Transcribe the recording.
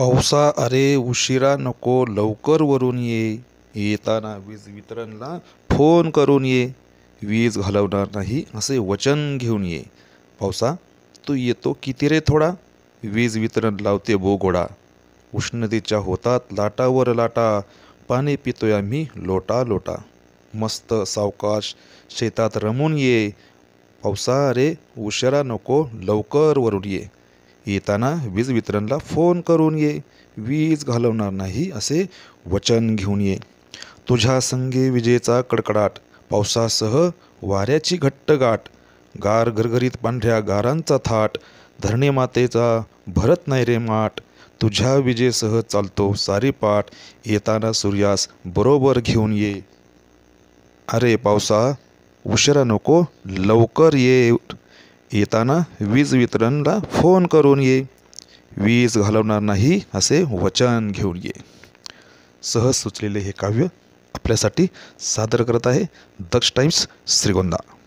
पावसा अरे उशिरा नको लवकर वरून ये येताना वीज वितरणला फोन करून ये वीज घालवणार नाही असे वचन घेऊन ये पावसा तू येतो किती रे थोडा वीज वितरण लावते बोगोडा उष्णतेच्या होतात लाटावर लाटा पाणी पितोय आम्ही लोटा लोटा मस्त सावकाश शेतात रमून ये पावसा अरे उशिरा नको लवकर वरून ये येताना वीज वितरणला फोन करून ये वीज घालवणार नाही असे वचन घेऊन ये तुझ्या संगे विजेचा कडकडाट पावसासह वाऱ्याची घट्ट गाठ गार घरघरीत पांढऱ्या गारांचा थाट धरणे मातेचा भरत नाही रे माट तुझ्या विजेसह चालतो सारी पाठ येताना सूर्यास बरोबर घेऊन ये अरे पावसा उशिरा नको लवकर ये येताना वीज वितरणला फोन करून ये वीज घालवणार नाही असे वचन घेऊन ये सहज सुचलेले हे काव्य आपल्यासाठी सादर करत आहे दक्ष टाईम्स श्रीगोंदा